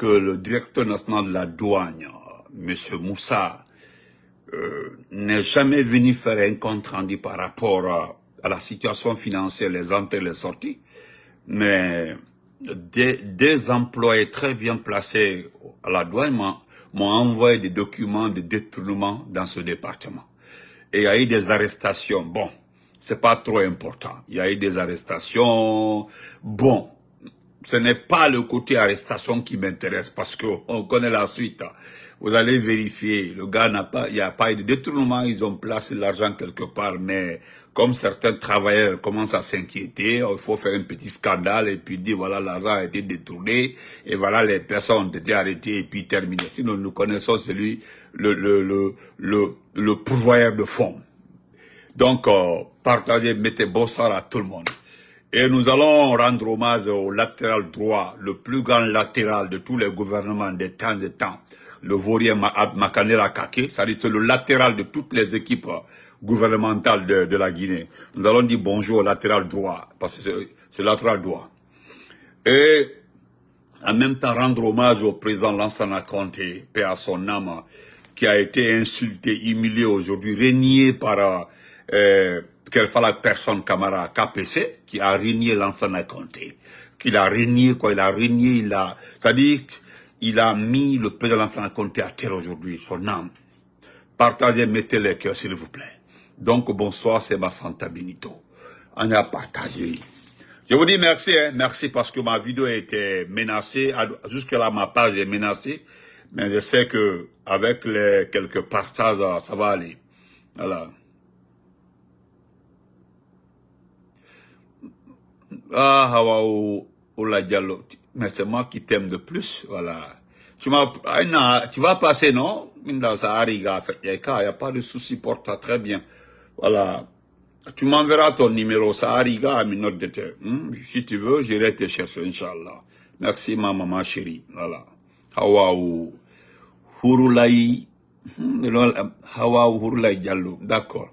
que le directeur national de la douane, monsieur Moussa, euh, n'est jamais venu faire un compte rendu par rapport à, la situation financière, les entrées les sorties, mais des, des employés très bien placés à la douane m'ont envoyé des documents de détournement dans ce département. Et il y a eu des arrestations. Bon, c'est pas trop important. Il y a eu des arrestations. Bon, ce n'est pas le côté arrestation qui m'intéresse parce que on connaît la suite. Hein. Vous allez vérifier, le gars n'a pas, il n'y a pas eu de détournement, ils ont placé l'argent quelque part, mais comme certains travailleurs commencent à s'inquiéter, il faut faire un petit scandale et puis dire voilà l'argent a été détourné et voilà les personnes ont été arrêtées et puis terminé. Sinon nous connaissons celui, le, le, le, le, pourvoyeur de fonds. Donc, euh, partagez, mettez bon sort à tout le monde. Et nous allons rendre hommage au latéral droit, le plus grand latéral de tous les gouvernements des temps et temps, le Vaurien Makanera Kake, c'est-à-dire le latéral de toutes les équipes gouvernementales de, de, la Guinée. Nous allons dire bonjour au latéral droit, parce que c'est le latéral droit. Et en même temps rendre hommage au président Lansana Conte, paix à son âme, qui a été insulté, humilié aujourd'hui, régné par... Euh, que la personne camarade KPC qui a régné l'ancien Comté. Qu'il a régné, quoi, il a régné, il a, cest à il a mis le président de l'ancien Comté à terre aujourd'hui, son âme. Partagez, mettez les cœurs, s'il vous plaît. Donc, bonsoir, c'est ma Santa Benito. On a partagé. Je vous dis merci, hein, merci parce que ma vidéo a été menacée, jusque-là, ma page est menacée. Mais je sais que avec les quelques partages, ça va aller. Voilà. Ah, Hawaou, Ola Diallo, mais c'est moi qui t'aime de plus, voilà. Tu m'as, ah, tu vas passer, non? Minda Sahariga, il n'y a pas de souci pour toi, très bien. Voilà. Tu m'enverras ton numéro Sahariga à minute de terre. Hmm? Si tu veux, j'irai te chercher, Inch'Allah. Merci, ma maman chérie. Voilà. Hawaou, Hurulai, hmm, Hawaou Hurulai Diallo. D'accord.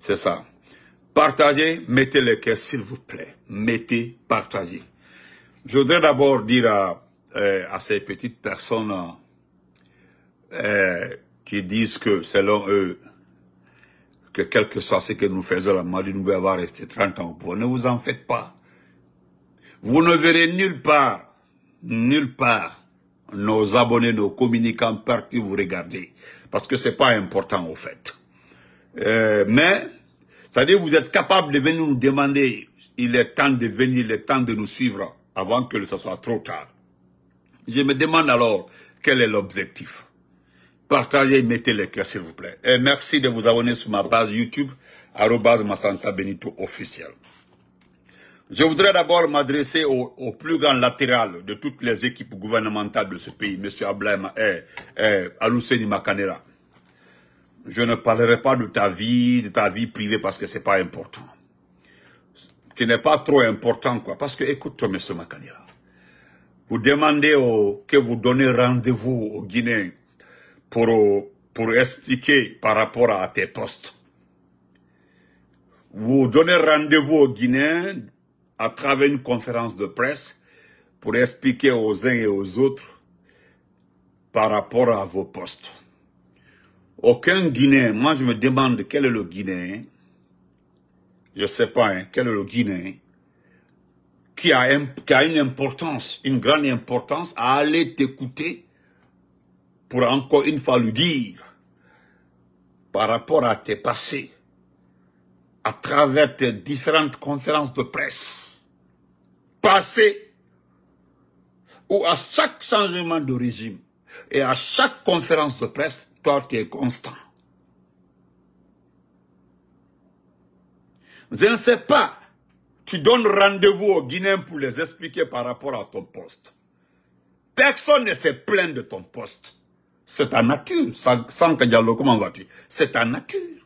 C'est ça. Partagez, mettez le cœur, s'il vous plaît. Mettez, partagez. Je voudrais d'abord dire à, euh, à, ces petites personnes euh, qui disent que, selon eux, que quelque soit ce que nous faisons, la maladie nous avoir rester 30 ans pour Ne vous en faites pas. Vous ne verrez nulle part, nulle part, nos abonnés, nos communicants partout qui vous regardez. Parce que c'est pas important, au fait. Euh, mais, c'est-à-dire vous êtes capable de venir nous demander, il est temps de venir, il est temps de nous suivre avant que ce soit trop tard. Je me demande alors, quel est l'objectif Partagez, mettez les cœurs s'il vous plaît. Et merci de vous abonner sur ma page YouTube, arrobase officiel. Je voudrais d'abord m'adresser au, plus grand latéral de toutes les équipes gouvernementales de ce pays, M. Ablaïma et, eh, et eh, je ne parlerai pas de ta vie, de ta vie privée, parce que c'est pas important. Ce n'est pas trop important, quoi. Parce que, écoute, monsieur Makanira, vous demandez au, que vous donnez rendez-vous aux Guinéens pour, pour expliquer par rapport à tes postes. Vous donnez rendez-vous aux Guinéens à travers une conférence de presse pour expliquer aux uns et aux autres par rapport à vos postes. Aucun Guinéen, moi je me demande quel est le Guinéen, je ne sais pas hein, quel est le Guinéen, qui a, une importance, une grande importance à aller t'écouter pour encore une fois lui dire par rapport à tes passés, à travers tes différentes conférences de presse, passées, ou à chaque changement de régime, et à chaque conférence de presse, toi, tu es constant. Je ne sais pas. Tu donnes rendez-vous aux Guinéens pour les expliquer par rapport à ton poste. Personne ne s'est plaint de ton poste. C'est ta nature. Sans que comment vas-tu C'est ta nature.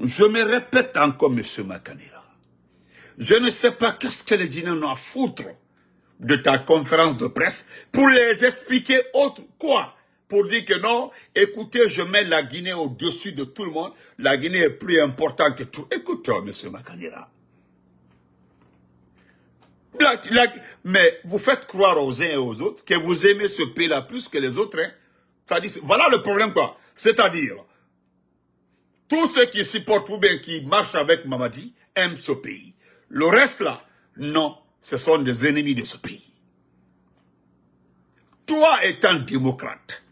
Je me répète encore, Monsieur Makanira. Je ne sais pas qu'est-ce que les Guinéens ont à foutre de ta conférence de presse pour les expliquer autre quoi pour dire que non, écoutez, je mets la Guinée au-dessus de tout le monde. La Guinée est plus importante que tout. écoute monsieur Makanira. mais vous faites croire aux uns et aux autres que vous aimez ce pays-là plus que les autres. Hein. voilà le problème, quoi. C'est-à-dire, tous ceux qui supportent ou bien qui marchent avec Mamadi aiment ce pays. Le reste, là, non ce sont des ennemis de ce pays. Toi étant démocrate,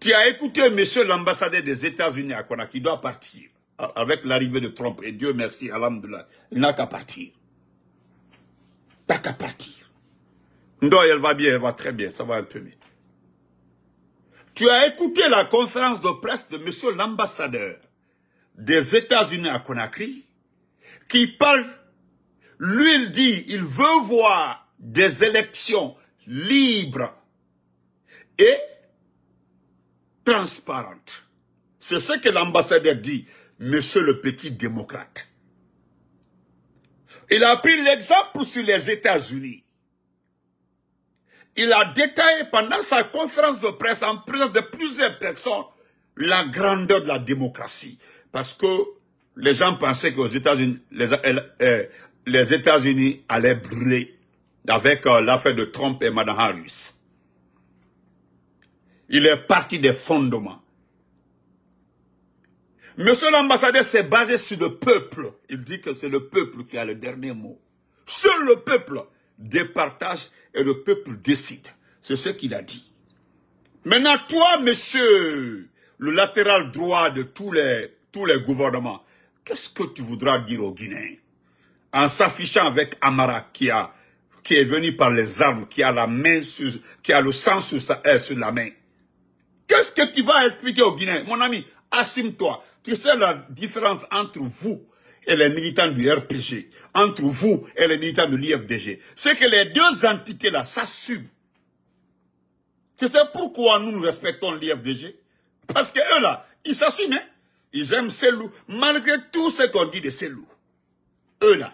tu as écouté monsieur l'ambassadeur des États-Unis à Conakry, qui doit partir avec l'arrivée de Trump. Et Dieu merci, la... il n'a qu'à partir. T'as qu'à partir. Non, elle va bien, elle va très bien, ça va un peu mieux. Tu as écouté la conférence de presse de monsieur l'ambassadeur des États-Unis à Conakry qui parle lui, il dit, il veut voir des élections libres et transparentes. C'est ce que l'ambassadeur dit, monsieur le petit démocrate. Il a pris l'exemple sur les États-Unis. Il a détaillé pendant sa conférence de presse, en présence de plusieurs personnes, la grandeur de la démocratie. Parce que les gens pensaient qu'aux États-Unis, les, euh, euh, les États-Unis allaient brûler avec euh, l'affaire de Trump et Mme Harris. Il est parti des fondements. Monsieur l'ambassadeur s'est basé sur le peuple. Il dit que c'est le peuple qui a le dernier mot. Seul le peuple départage et le peuple décide. C'est ce qu'il a dit. Maintenant, toi, monsieur, le latéral droit de tous les, tous les gouvernements, qu'est-ce que tu voudras dire aux Guinéens en s'affichant avec Amara qui est venu par les armes, qui a la main qui a le sang sur euh, sur la main. Qu'est-ce que tu vas expliquer au Guinéens, mon ami? Assume-toi. Tu sais la différence entre vous et les militants du RPG, entre vous et les militants de l'IFDG. C'est que les deux entités-là s'assument. Tu sais pourquoi nous, nous respectons l'IFDG Parce que eux-là, ils s'assument. Hein. Ils aiment ces loups. malgré tout ce qu'on dit de ces loups. Eux-là,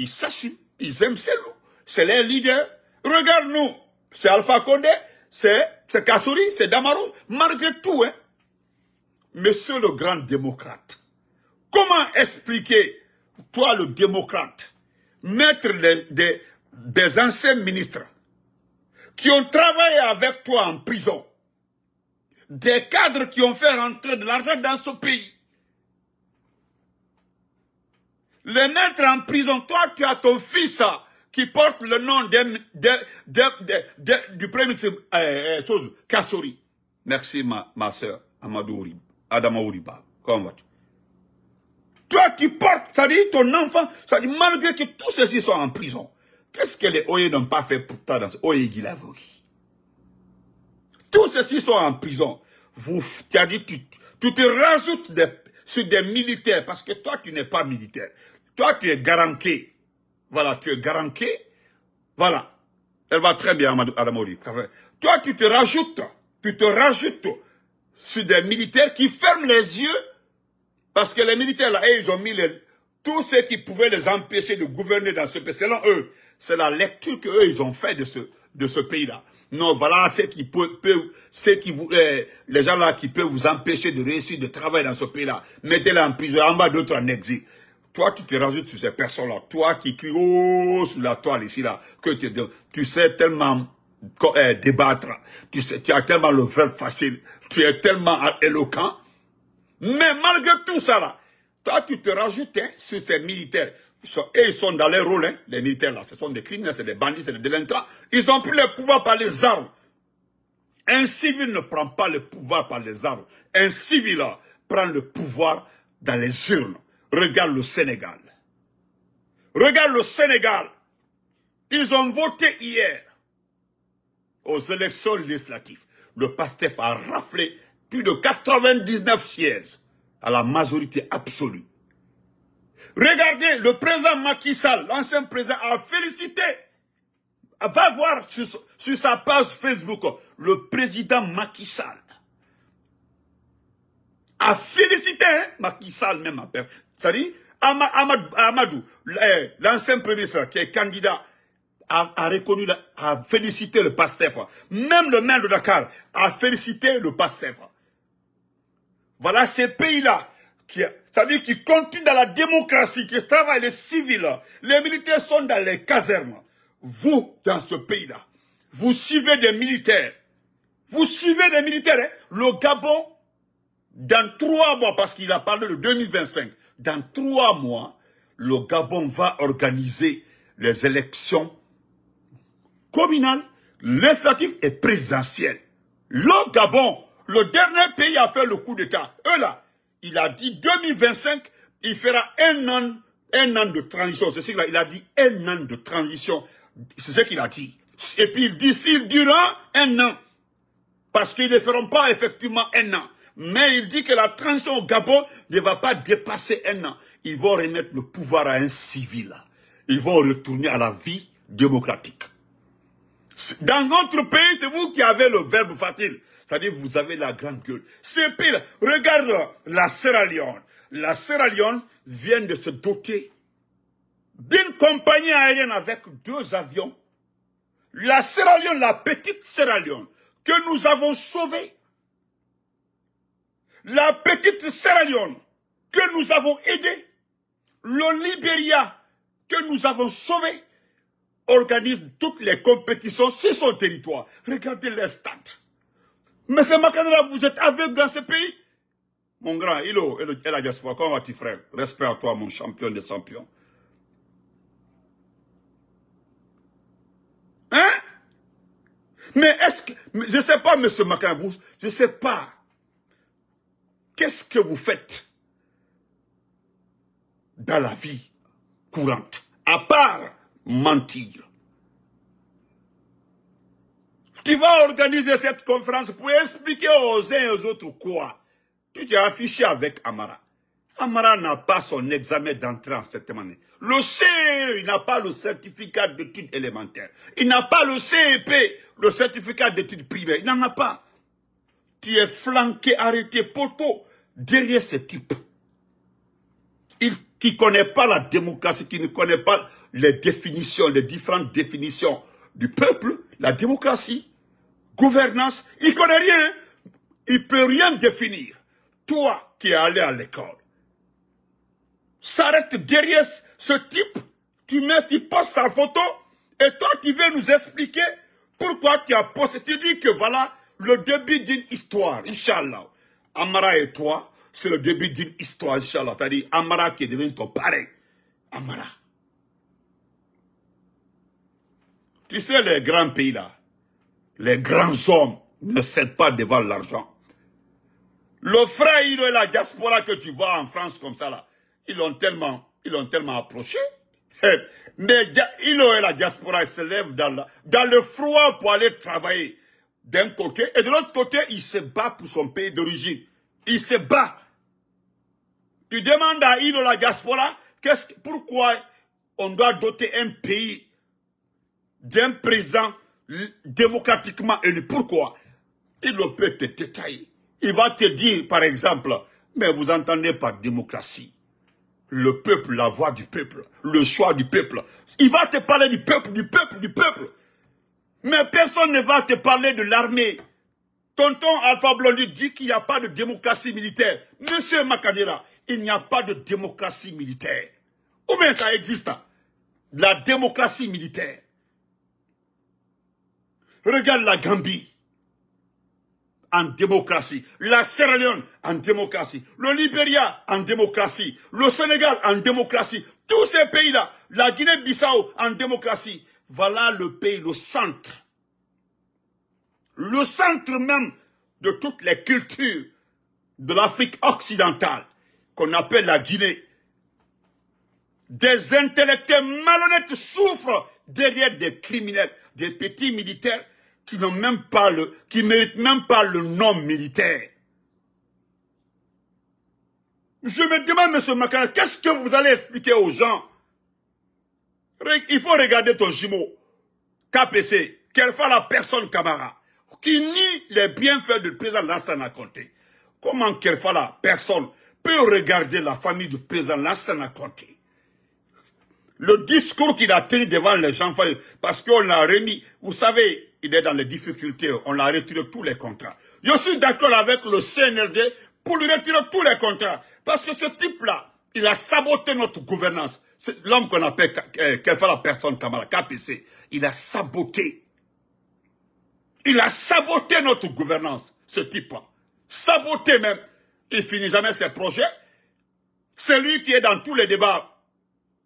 ils s'assument, ils aiment ces loups. C'est les leaders. Regarde-nous. C'est Alpha Condé, c'est Kassouri, c'est Damarou, Malgré tout, hein. Monsieur le grand démocrate, comment expliquer, toi le démocrate, mettre des, des anciens ministres qui ont travaillé avec toi en prison, des cadres qui ont fait rentrer de l'argent dans ce pays, Le mettre en prison. Toi, tu as ton fils euh, qui porte le nom du premier ministre euh, euh, Kassori. Merci, ma, soeur Amadou Adama Ouriba. Comment vas-tu Toi, tu portes, ça dit ton enfant, ça dit malgré que tous ceux-ci sont en prison. Qu'est-ce que les Oye n'ont pas fait pour toi dans ce Oye Gilavogi Tous ceux-ci sont en prison. Vous, tu as dit, tu, te rajoutes sur des militaires parce que toi, tu n'es pas militaire. Toi, tu es garanqué. Voilà, tu es garanqué. Voilà. Elle va très bien, Adamori. Toi, tu te rajoutes, tu te rajoutes sur des militaires qui ferment les yeux parce que les militaires, là, ils ont mis les, tout ce qui pouvait les empêcher de gouverner dans ce pays. Selon eux, c'est la lecture qu'eux, ils ont fait de ce, de ce pays-là. Non, voilà ceux qui peut, ceux qui vous, euh, les gens là qui peuvent vous empêcher de réussir, de travailler dans ce pays-là. Mettez-les en prison, en bas d'autres en exil. Toi, tu te rajoutes sur ces personnes-là. Toi qui cries oh, sur la toile ici, là, que tu, tu sais tellement eh, débattre. Tu, sais, tu as tellement le verbe facile. Tu es tellement éloquent. Mais malgré tout ça, là, toi, tu te rajoutes hein, sur ces militaires. Et ils sont dans les rôles, hein, les militaires, là. Ce sont des criminels, c'est des bandits, c'est des délinquants. Ils ont pris le pouvoir par les armes. Un civil ne prend pas le pouvoir par les armes. Un civil prend le pouvoir dans les urnes. Regarde le Sénégal. Regarde le Sénégal. Ils ont voté hier aux élections législatives. Le PASTEF a raflé plus de 99 sièges à la majorité absolue. Regardez, le président Macky Sall, l'ancien président, a félicité. Va voir sur, sa page Facebook, le président Macky Sall a félicité, hein, Macky Sall même à c'est-à-dire, Amadou, eh, l'ancien premier ministre qui est candidat, a, reconnu, a félicité le Pasteur. Même le maire de Dakar a félicité le Pasteur. Voilà ces pays-là qui, c'est-à-dire qui continuent dans la démocratie, qui travaillent les civils. Les militaires sont dans les casernes. Vous, dans ce pays-là, vous suivez des militaires. Vous suivez des militaires. Hein. Le Gabon, dans trois mois, parce qu'il a parlé de 2025, dans trois mois, le Gabon va organiser les élections communales, législatives et présidentielles. Le Gabon, le dernier pays à faire le coup d'État, eux là, il a dit 2025, il fera un an, un an de transition. C'est ce qu'il il a dit un an de transition. C'est ce qu'il a dit. Et puis il dit s'il durera un an, parce qu'ils ne feront pas effectivement un an. Mais il dit que la transition au Gabon ne va pas dépasser un an. Ils vont remettre le pouvoir à un civil. Ils vont retourner à la vie démocratique. Dans notre pays, c'est vous qui avez le verbe facile. C'est-à-dire, vous avez la grande gueule. C'est pile. Regarde la Sierra Leone. La Sierra Leone vient de se doter d'une compagnie aérienne avec deux avions. La Sierra Leone, la petite Sierra Leone, que nous avons sauvée la petite Sierra Leone que nous avons aidée, le Liberia que nous avons sauvé, organise toutes les compétitions sur son territoire. Regardez les stats. Monsieur c'est vous êtes aveugle dans ce pays Mon grand, Ilo et la diaspora, comment vas-tu frère Respect à toi, mon champion des champions. Hein Mais est-ce que... Je ne sais pas, monsieur vous je ne sais pas. Qu'est-ce que vous faites dans la vie courante, à part mentir Tu vas organiser cette conférence pour expliquer aux uns et aux autres quoi Tu t'es affiché avec Amara. Amara n'a pas son examen d'entrée en année. Le CE, il n'a pas le certificat d'études élémentaires. Il n'a pas le CEP, le certificat d'études privées. Il n'en a pas. Tu es flanqué, arrêté, poteau derrière ce type il, qui ne connaît pas la démocratie, qui ne connaît pas les définitions, les différentes définitions du peuple, la démocratie, gouvernance, il ne connaît rien. Il ne peut rien définir. Toi qui es allé à l'école, s'arrête derrière ce type, tu mets, tu sa photo, et toi tu veux nous expliquer pourquoi tu as posté, tu dis que voilà le début d'une histoire, Inch'Allah. Amara et toi, c'est le début d'une histoire, Inch'Allah. cest à Amara qui est devenu ton pareil. Amara. Tu sais, les grands pays là, les grands hommes ne cèdent pas devant l'argent. Le frère, il est la diaspora que tu vois en France comme ça là. Ils l'ont tellement, ils tellement approché. Mais il est la diaspora, il se lèvent dans, dans le froid pour aller travailler d'un côté, et de l'autre côté, il se bat pour son pays d'origine. Il se bat. Tu demandes à Inola la diaspora, qu'est-ce, pourquoi on doit doter un pays d'un président démocratiquement élu. Pourquoi Il ne peut te détailler. Il va te dire, par exemple, mais vous entendez pas démocratie, le peuple, la voix du peuple, le choix du peuple. Il va te parler du peuple, du peuple, du peuple. Mais personne ne va te parler de l'armée. Tonton Alpha Blondie dit qu'il n'y a pas de démocratie militaire. Monsieur Makadera, il n'y a pas de démocratie militaire. Ou bien ça existe La démocratie militaire. Regarde la Gambie en démocratie. La Sierra Leone en démocratie. Le Libéria en démocratie. Le Sénégal en démocratie. Tous ces pays-là, la Guinée-Bissau en démocratie voilà le pays, le centre. Le centre même de toutes les cultures de l'Afrique occidentale, qu'on appelle la Guinée. Des intellectuels malhonnêtes souffrent derrière des criminels, des petits militaires qui n'ont même pas le, qui méritent même pas le nom militaire. Je me demande, M. Macron, qu'est-ce que vous allez expliquer aux gens il faut regarder ton jumeau. KPC, quelle fois la personne Camara, qui nie les bienfaits du président Lassana Conté. Comment quelle fois la personne peut regarder la famille du président Lassana Conté Le discours qu'il a tenu devant les gens, parce qu'on l'a remis, vous savez, il est dans les difficultés, on l'a retiré tous les contrats. Je suis d'accord avec le CNRD pour lui retirer tous les contrats, parce que ce type-là, il a saboté notre gouvernance. L'homme qu'on appelle qu'elle fait la personne Kamala, KPC, il a saboté. Il a saboté notre gouvernance, ce type-là. Saboté même. Il finit jamais ses projets. C'est lui qui est dans tous les débats.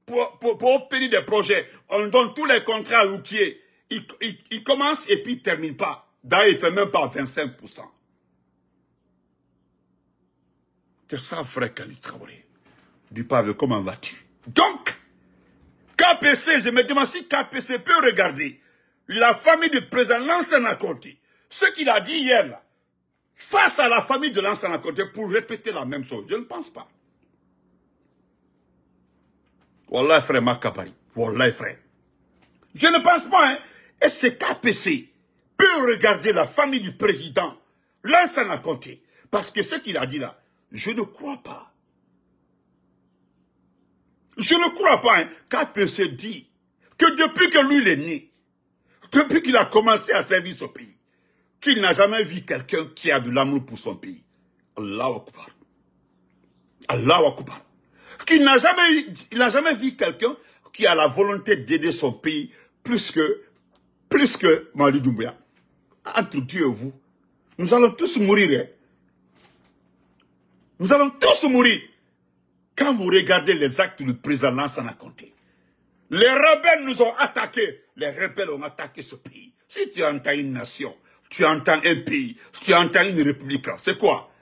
Pour, obtenir des projets, on donne tous les contrats routiers. Il, il, commence et puis il ne termine pas. D'ailleurs, il ne fait même pas 25%. C'est ça, frère Kali Traoré. Du pavé, comment vas-tu donc, KPC, je me demande si KPC peut regarder la famille du président Lansana Conté, ce qu'il a dit hier, face à la famille de Lansana Conté, pour répéter la même chose. Je ne pense pas. Voilà, frère Marc Voilà, frère. Je ne pense pas, hein. Et ce KPC peut regarder la famille du président Lansana Conté, parce que ce qu'il a dit là, je ne crois pas je ne crois pas hein, se dit que depuis que lui il est né, depuis qu'il a commencé à servir son pays, qu'il n'a jamais vu quelqu'un qui a de l'amour pour son pays. Allah Akbar. Allahu Akbar. Qu'il n'a jamais, il n'a jamais vu quelqu'un qui a la volonté d'aider son pays plus que, plus que Mali Doumbia. Entre Dieu et vous, nous allons tous mourir. Hein. Nous allons tous mourir. Quand vous regardez les actes du président Lansana en Les rebelles nous ont attaqués. Les rebelles ont attaqué ce pays. Si tu entends une nation, tu entends un pays, tu entends une république, c'est quoi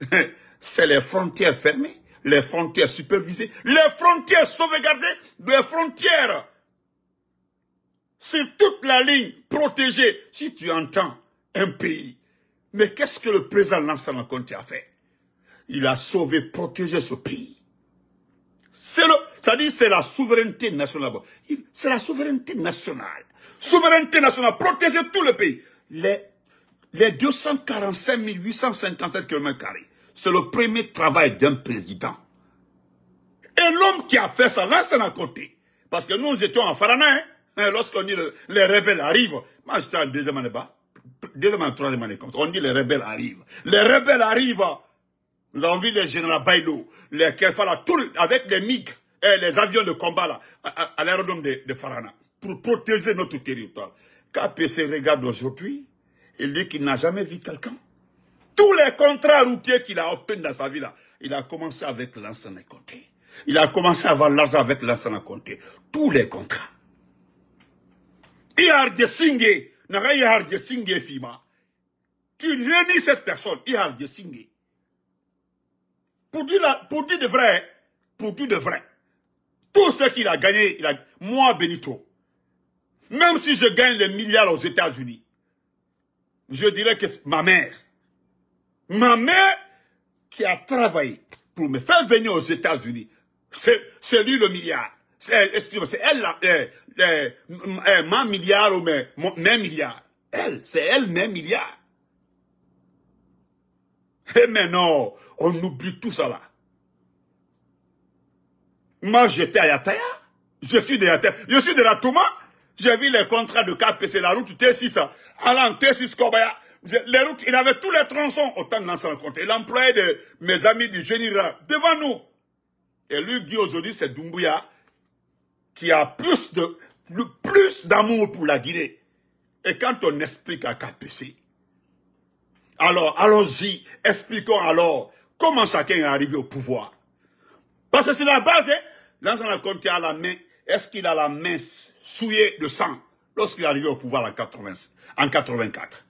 C'est les frontières fermées, les frontières supervisées, les frontières sauvegardées, les frontières c'est toute la ligne protégée. Si tu entends un pays, mais qu'est-ce que le président Lansana Conté a fait Il a sauvé, protégé ce pays. C'est ça dit c'est la souveraineté nationale. C'est la souveraineté nationale. Souveraineté nationale, protéger tout le pays. Les, les 245 857 km c'est le premier travail d'un président. Et l'homme qui a fait ça, là, c'est à côté. Parce que nous, nous étions en Farana, hein. Hein, lorsqu'on dit les rebelles arrivent. Moi, j'étais en deuxième année bas. Deuxième année, troisième année, comme On dit les rebelles arrivent. Les rebelles arrivent l'envie de général Baïdo, les Kefala, avec les MiG et les avions de combat à, l'aérodrome de, Farana, pour protéger notre territoire. KPC regarde aujourd'hui, il dit qu'il n'a jamais vu quelqu'un. Tous les contrats routiers qu'il a obtenus dans sa vie là, il a commencé avec l'ancien comté. Il a commencé à avoir l'argent avec l'ancien comté. Tous les contrats. Il a IRD Singé, y a Singé Fima. Tu réunis cette personne, des Singé. Pour dire, de vrai, pour dire de vrai, tout ce qu'il a gagné, moi, Benito, même si je gagne des milliards aux États-Unis, je dirais que ma mère, ma mère qui a travaillé pour me faire venir aux États-Unis, c'est lui le milliard. Excusez-moi, c'est elle, la, euh, euh, euh, ma milliard ou mes, milliards. Elle, c'est elle mes milliards. Et maintenant, on oublie tout ça là. Moi, j'étais à Yataya. Je suis de Yataya. Je suis de la Touma. J'ai vu les contrats de KPC, la route T6, allant T6 Kobaya. Les routes, il avait tous les tronçons autant de l'ancien compte. Il employait de mes amis du Général. devant nous. Et lui dit aujourd'hui, c'est Dumbuya qui a plus plus d'amour pour la Guinée. Et quand on explique à KPC, alors, allons-y, expliquons alors comment chacun est arrivé au pouvoir. Parce que c'est la base, hein? compte a la main, est-ce qu'il a la main souillée de sang lorsqu'il est arrivé au pouvoir en, 80, en 84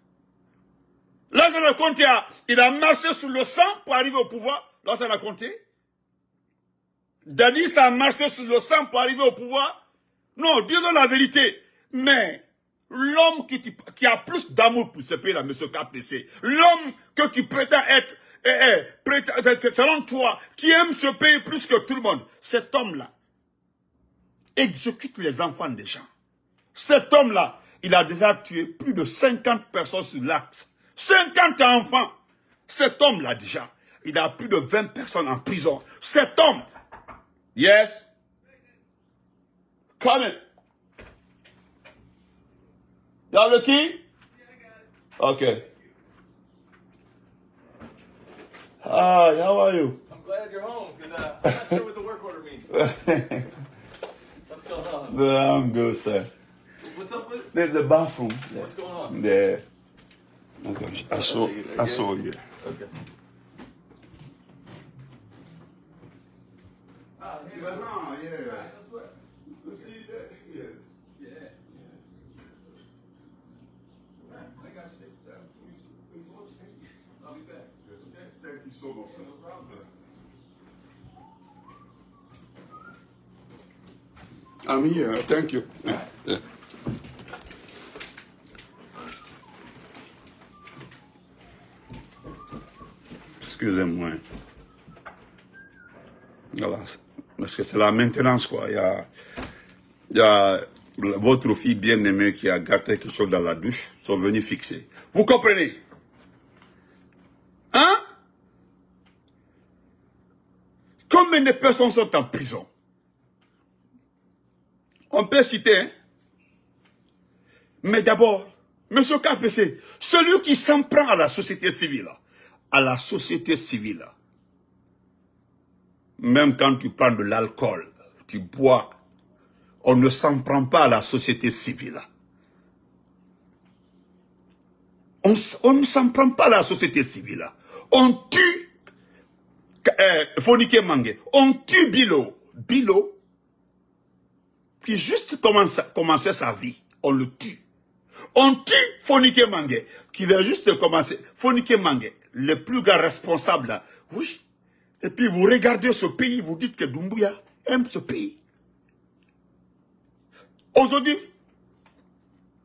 la a, il a marché sous le sang pour arriver au pouvoir, la Comté Denis a marché sous le sang pour arriver au pouvoir. Non, disons la vérité. Mais l'homme qui, a plus d'amour pour ce pays-là, M. KPC, l'homme que tu eh, eh, prétends être, selon toi, qui aime ce pays plus que tout le monde, cet homme-là exécute les enfants des gens. Cet homme-là, il a déjà tué plus de 50 personnes sur l'axe. 50 enfants. Cet homme-là déjà, il a plus de 20 personnes en prison. Cet homme, yes, You have the key? Yeah, okay. Hi, how are you? I'm glad you're home because uh, I'm not sure what the work order means. What's going on? No, I'm good, sir. What's up with? There's the bathroom. What's going on? Yeah. Okay. I saw. I saw you. Okay. Ah, yeah. Euh, thank you. Excusez-moi. Voilà. Parce que c'est la maintenance, quoi. Il y a, votre fille bien-aimée qui a gâté quelque chose dans la douche, sont venus fixer. Vous comprenez Hein Combien de personnes sont en prison on peut citer, hein. mais d'abord, M. KPC, celui qui s'en prend à la société civile, à la société civile, même quand tu prends de l'alcool, tu bois, on ne s'en prend pas à la société civile. On, ne s'en prend pas à la société civile. On tue euh, Fonike Mange, on tue Bilo. Bilo, qui juste commençait sa vie, on le tue. On tue Fonike Mange, qui vient juste commencer. Fonike Mange, le plus grand responsable Oui. Et puis vous regardez ce pays, vous dites que Dumbuya aime ce pays. Aujourd'hui,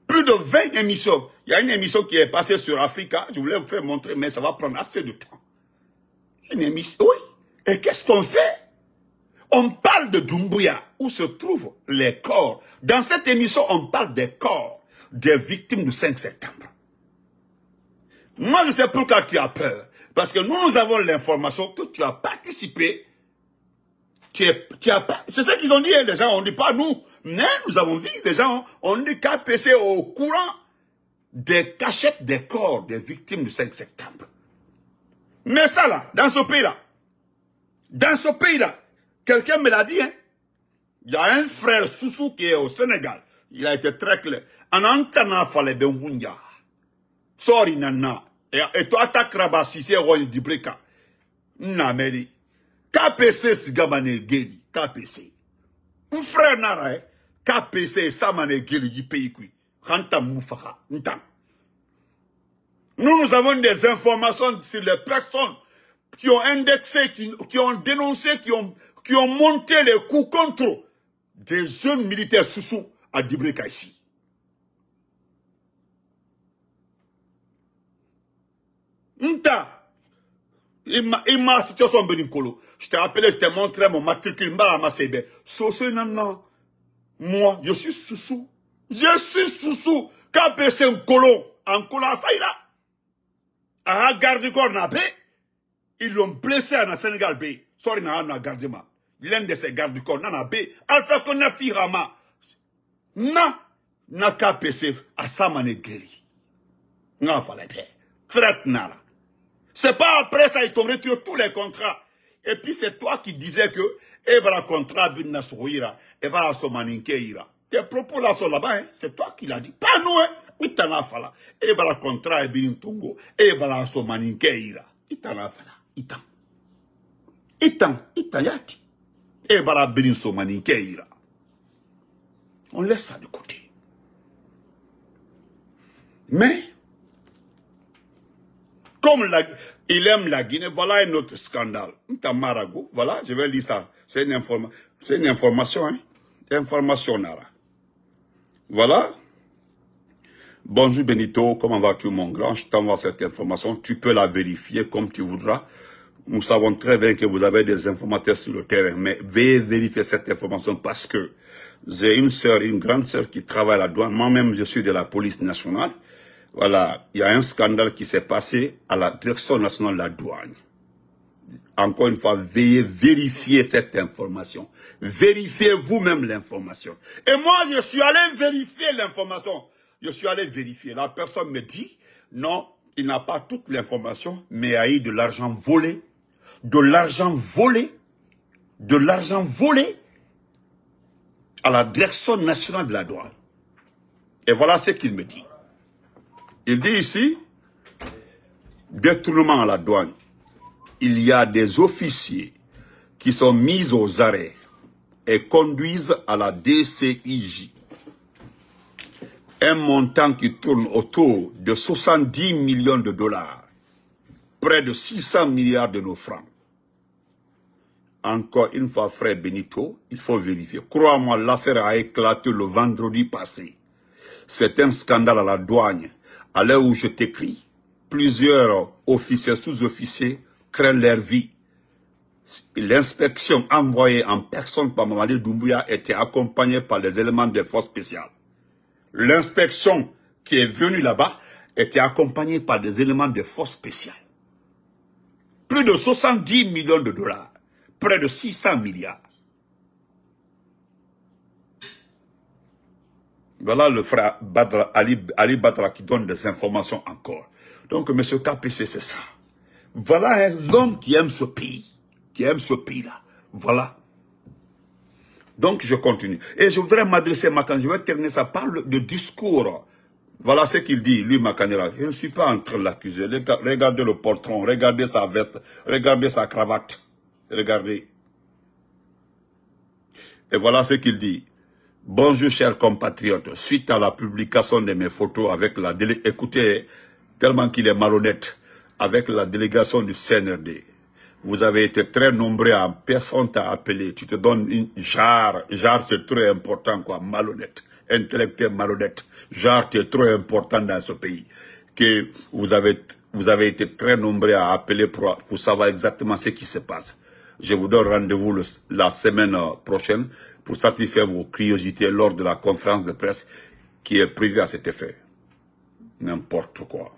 plus de 20 émissions. Il y a une émission qui est passée sur Africa. Je voulais vous faire montrer, mais ça va prendre assez de temps. Une émission, oui. Et qu'est-ce qu'on fait on parle de Doumbouya, où se trouvent les corps. Dans cette émission, on parle des corps des victimes du 5 septembre. Moi, je sais pourquoi tu as peur. Parce que nous, nous avons l'information que tu as participé. Tu, es, tu c'est ce qu'ils ont dit, hein, les gens, on ne dit pas nous. Mais nous avons vu, les gens, on dit KPC au courant des cachettes des corps des victimes du 5 septembre. Mais ça là, dans ce pays-là, dans ce pays-là, Quelqu'un me l'a dit, hein. Il y a un frère Soussou qui est au Sénégal. Il a été très clair. En Anantana fale bengunja. Sorry nana. Et toi, ta krabasi, c'est roi du breka. Hein. Nameli. KPC sigamane geli. KPC. Un frère nara, rien. KPC samane geli du pays qui. Moufaha. Ntan. Nous, nous avons des informations sur les personnes qui ont indexé, qui ont dénoncé, qui ont qui ont monté les coups contre des jeunes militaires Soussou à Dibrika ici. Nta, son situation colo. Je t'ai appelé, je t'ai montré mon matricule, m'a Masebe. non, non. moi, je suis Soussou. Je suis Soussou. un colo, en colo À garde corps n'a ils l'ont blessé à la Sénégal B. Sorry, na na gardé ma l'un de ses gardes du corps, Nana B, Alpha Konafi Rama, Na, Naka Pesef, Asamane Geri. N'a fallu Fret Nala. C'est pas après ça, il tomberait tous les contrats. Et puis c'est toi qui disais que, Ebra eh ben, contrat, bin Souhira, Ebra eh ben, Somaninke Tes propos là sont là-bas, hein? c'est toi qui l'as dit. Pas nous, hein? Itana Fala. Eh ben, Ebra contrat, Ebin Tongo, Ebra Somaninke Ira. Itana Fala. Itan. Itan, Itan, Yati. Et on laisse ça de côté mais comme il aime la Guinée, voilà un autre scandale. voilà, je vais lire ça. C'est une, une, information, hein. Information, Nara. Voilà. Bonjour Benito, comment vas-tu mon grand Je t'envoie cette information, tu peux la vérifier comme tu voudras nous savons très bien que vous avez des informateurs sur le terrain, mais veuillez vérifier cette information parce que j'ai une sœur, une grande sœur qui travaille à la douane. Moi-même, je suis de la police nationale. Voilà, il y a un scandale qui s'est passé à la direction nationale de la douane. Encore une fois, veuillez vérifier cette information. Vérifiez vous-même l'information. Et moi, je suis allé vérifier l'information. Je suis allé vérifier. La personne me dit, non, il n'a pas toute l'information, mais il a eu de l'argent volé de l'argent volé, de l'argent volé à la direction nationale de la douane. Et voilà ce qu'il me dit. Il dit ici, détournement à la douane. Il y a des officiers qui sont mis aux arrêts et conduisent à la DCIJ. Un montant qui tourne autour de 70 millions de dollars, près de 600 milliards de nos francs. Encore une fois, frère Benito, il faut vérifier. Crois-moi, l'affaire a éclaté le vendredi passé. C'est un scandale à la douane. À l'heure où je t'écris, plusieurs officiers, sous-officiers craignent leur vie. L'inspection envoyée en personne par Mamadi Doumbouya était accompagnée par des éléments des forces spéciales. L'inspection qui est venue là-bas était accompagnée par des éléments de force spéciales. Plus de 70 millions de dollars près de 600 milliards. Voilà le frère Ali, Badra qui donne des informations encore. Donc, M. KPC, c'est ça. Voilà un homme qui aime ce pays, qui aime ce pays-là. Voilà. Donc, je continue. Et je voudrais m'adresser, Makan, je vais terminer ça parle de discours. Voilà ce qu'il dit, lui, Makanira. Je ne suis pas en train de l'accuser. Regardez le portron, regardez sa veste, regardez sa cravate. Regardez. Et voilà ce qu'il dit. Bonjour chers compatriotes, suite à la publication de mes photos avec la Écoutez, tellement qu'il est malhonnête, avec la délégation du CNRD, vous avez été très nombreux en personne à appeler. Tu te donnes une jarre. Jarre, c'est très important, quoi. Malhonnête. Intellectuel malhonnête. Jarre, c'est trop important dans ce pays. Que vous avez, vous avez été très nombreux à appeler pour savoir exactement ce qui se passe. Je vous donne rendez-vous la semaine euh, prochaine pour satisfaire vos curiosités lors de la conférence de presse qui est prévue à cet effet. N'importe quoi.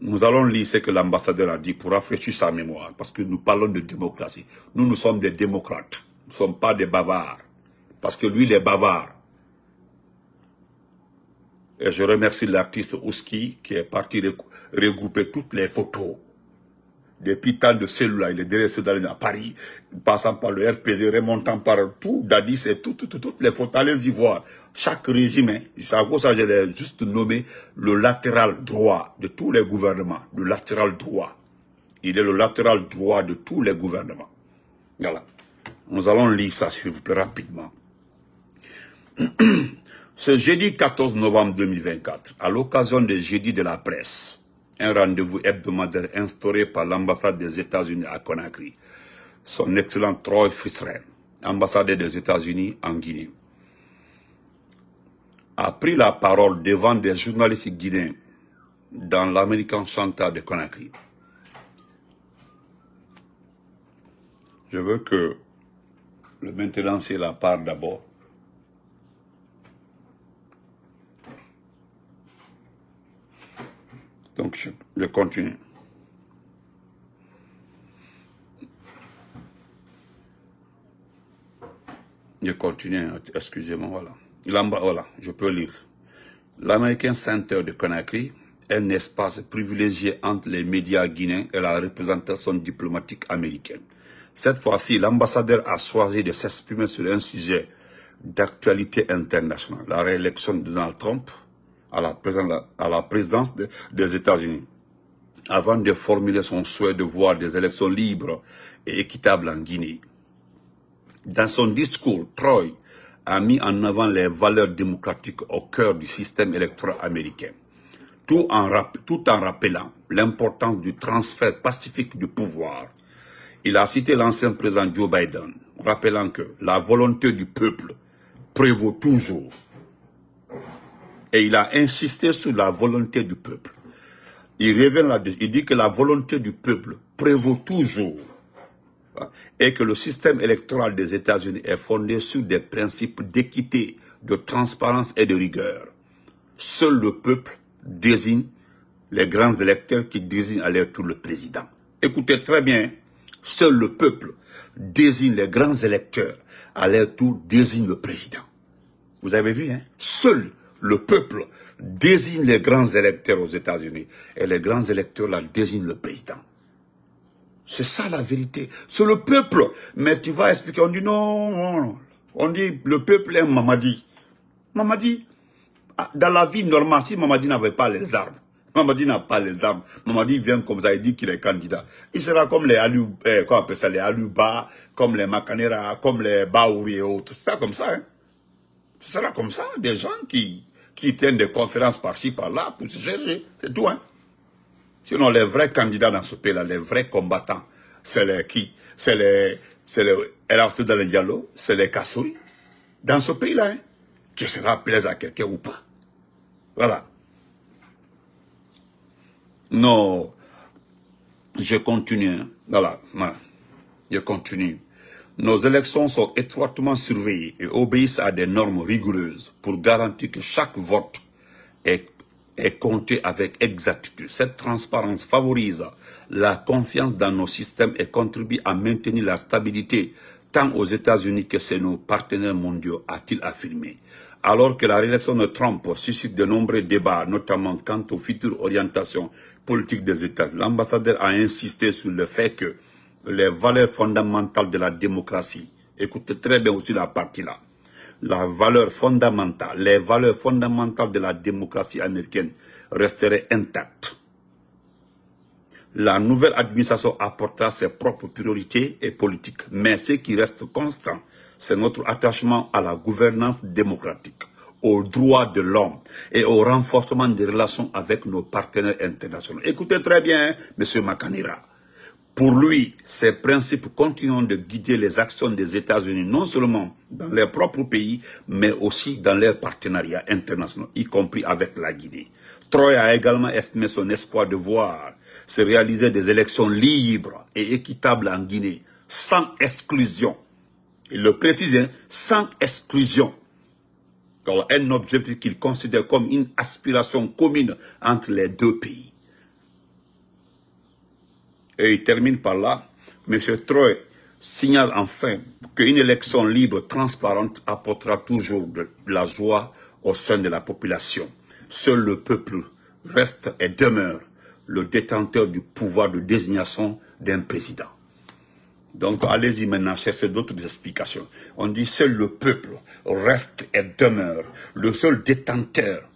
Nous allons lire ce que l'ambassadeur a dit pour rafraîchir sa mémoire, parce que nous parlons de démocratie. Nous, nous sommes des démocrates. Nous ne sommes pas des bavards, parce que lui, il est bavard. Et je remercie l'artiste Ouski qui est parti regrouper toutes les photos depuis tant de cellules-là, il est derrière d'aller à Paris, passant par le RPG, remontant par tout, Dadis et tout, toutes les fortaleces d'Ivoire. Chaque régime, hein, ça, je l'ai juste nommé le latéral droit de tous les gouvernements. Le latéral droit. Il est le latéral droit de tous les gouvernements. Voilà. Nous allons lire ça, s'il vous plaît, rapidement. Ce jeudi 14 novembre 2024, à l'occasion des jeudis de la presse, un rendez-vous hebdomadaire instauré par l'ambassade des États-Unis à Conakry, son excellent Troy Fisren, ambassadeur des États-Unis en Guinée, a pris la parole devant des journalistes guinéens dans l'American Center de Conakry. Je veux que le maintenant c'est la part d'abord Donc, je, continue. Je continue, excusez-moi, voilà. voilà, je peux lire. L'American Center de Conakry, est un espace privilégié entre les médias guinéens et la représentation diplomatique américaine. Cette fois-ci, l'ambassadeur a choisi de s'exprimer sur un sujet d'actualité internationale, la réélection de Donald Trump à la présence, des États-Unis avant de formuler son souhait de voir des élections libres et équitables en Guinée. Dans son discours, Troy a mis en avant les valeurs démocratiques au cœur du système électoral américain, tout en rappelant l'importance du transfert pacifique du pouvoir. Il a cité l'ancien président Joe Biden, rappelant que la volonté du peuple prévaut toujours et il a insisté sur la volonté du peuple. Il revient dit que la volonté du peuple prévaut toujours hein, et que le système électoral des États-Unis est fondé sur des principes d'équité, de transparence et de rigueur. Seul le peuple désigne les grands électeurs qui désignent à leur tour le président. Écoutez très bien, seul le peuple désigne les grands électeurs, à leur tour désigne le président. Vous avez vu, hein Seul le peuple désigne les grands électeurs aux États-Unis et les grands électeurs là désignent le président. C'est ça la vérité. C'est le peuple. Mais tu vas expliquer, on dit non, On dit le peuple est Mamadi. Mamadi, ah, dans la vie normale, si Mamadi n'avait pas les armes, Mamadi n'a pas les armes. Mamadi vient comme ça, il dit qu'il est candidat. Il sera comme les eh, Aluba, comme les comme les Makanera, comme les Baouri et autres. C'est ça comme ça, hein. Ce sera comme ça, des gens qui, qui tiennent des conférences par-ci, par-là, pour se gérer. c'est tout. Hein. Sinon, les vrais candidats dans ce pays-là, les vrais combattants, c'est les qui C'est les, c'est les C'est dans le Diallo, c'est les Kassouri, dans ce pays-là, hein, qui sera plaise à quelqu'un ou pas. Voilà. Non, je continue. Hein. Voilà, voilà. je continue. Nos élections sont étroitement surveillées et obéissent à des normes rigoureuses pour garantir que chaque vote est, est compté avec exactitude. Cette transparence favorise la confiance dans nos systèmes et contribue à maintenir la stabilité tant aux États-Unis que chez nos partenaires mondiaux, a-t-il affirmé. Alors que la réélection de Trump suscite de nombreux débats, notamment quant aux futures orientations politiques des États, l'ambassadeur a insisté sur le fait que les valeurs fondamentales de la démocratie. Écoutez très bien aussi la partie là. La valeur fondamentale, les valeurs fondamentales de la démocratie américaine resteraient intactes. La nouvelle administration apportera ses propres priorités et politiques, mais ce qui reste constant, c'est notre attachement à la gouvernance démocratique, aux droits de l'homme et au renforcement des relations avec nos partenaires internationaux. Écoutez très bien, hein, M. Makanira. Pour lui, ces principes continuent de guider les actions des États-Unis, non seulement dans leur propre pays, mais aussi dans leurs partenariats internationaux, y compris avec la Guinée. Troy a également exprimé son espoir de voir se réaliser des élections libres et équitables en Guinée, sans exclusion. Il le précise, hein, sans exclusion. Un objectif qu'il considère comme une aspiration commune entre les deux pays. Et il termine par là. M. Troy signale enfin qu'une élection libre, transparente, apportera toujours de la joie au sein de la population. Seul le peuple reste et demeure le détenteur du pouvoir de désignation d'un président. Donc allez-y maintenant cherchez d'autres explications. On dit seul le peuple reste et demeure le seul détenteur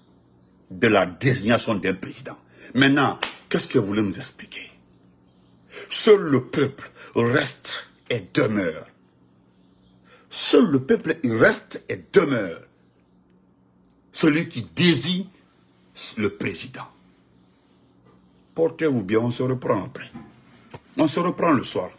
de la désignation d'un président. Maintenant, qu'est-ce que vous voulez nous expliquer Seul le peuple reste et demeure. Seul le peuple reste et demeure. Celui qui désigne le président. Portez-vous bien, on se reprend après. On se reprend le soir.